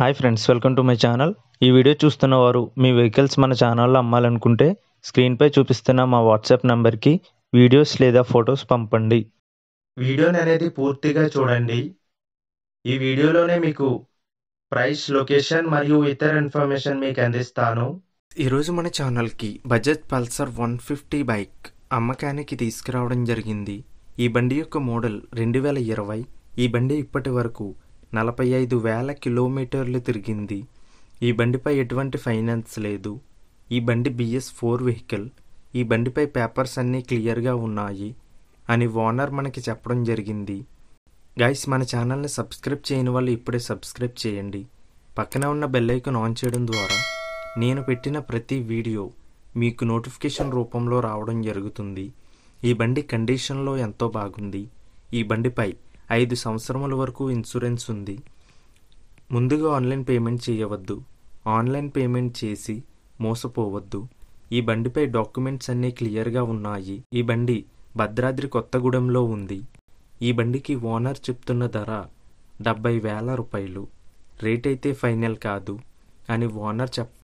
hi friends welcome to my channel ఈ video చూస్తున్న వారు మీ వెహికల్స్ మన ఛానల్లో అమ్మాలనుకుంటే స్క్రీన్పై చూపిస్తున్న మా వాట్సాప్ నెంబర్కి వీడియోస్ లేదా ఫొటోస్ పంపండి వీడియోని అనేది పూర్తిగా చూడండి ఈ వీడియోలోనే మీకు ప్రైస్ లొకేషన్ మరియు ఇతర ఇన్ఫర్మేషన్ మీకు అందిస్తాను ఈరోజు మన ఛానల్కి budget Pulsar one fifty bike అమ్మకానికి తీసుకురావడం జరిగింది ఈ బండి యొక్క మోడల్ రెండు వేల ఇరవై ఈ బండి ఇప్పటి వరకు నలభై ఐదు వేల కిలోమీటర్లు తిరిగింది ఈ బండిపై ఎటువంటి ఫైనాన్స్ లేదు ఈ బండి బిఎస్ ఫోర్ వెహికల్ ఈ బండిపై పేపర్స్ అన్నీ క్లియర్గా ఉన్నాయి అని ఓనర్ మనకి చెప్పడం జరిగింది గైస్ మన ఛానల్ని సబ్స్క్రైబ్ చేయని వాళ్ళు ఇప్పుడే సబ్స్క్రైబ్ చేయండి పక్కన ఉన్న బెల్లైకన్ ఆన్ చేయడం ద్వారా నేను పెట్టిన ప్రతి వీడియో మీకు నోటిఫికేషన్ రూపంలో రావడం జరుగుతుంది ఈ బండి కండిషన్లో ఎంతో బాగుంది ఈ బండిపై ఐదు సంవత్సరముల వరకు ఇన్సూరెన్స్ ఉంది ముందుగా ఆన్లైన్ పేమెంట్ చేయవద్దు ఆన్లైన్ పేమెంట్ చేసి మోసపోవద్దు ఈ బండిపై డాక్యుమెంట్స్ అన్నీ క్లియర్గా ఉన్నాయి ఈ బండి భద్రాద్రి కొత్తగూడెంలో ఉంది ఈ బండికి ఓనర్ చెప్తున్న ధర డెబ్బై వేల రూపాయలు రేట్ అయితే ఫైనల్ కాదు అని ఓనర్ చెప్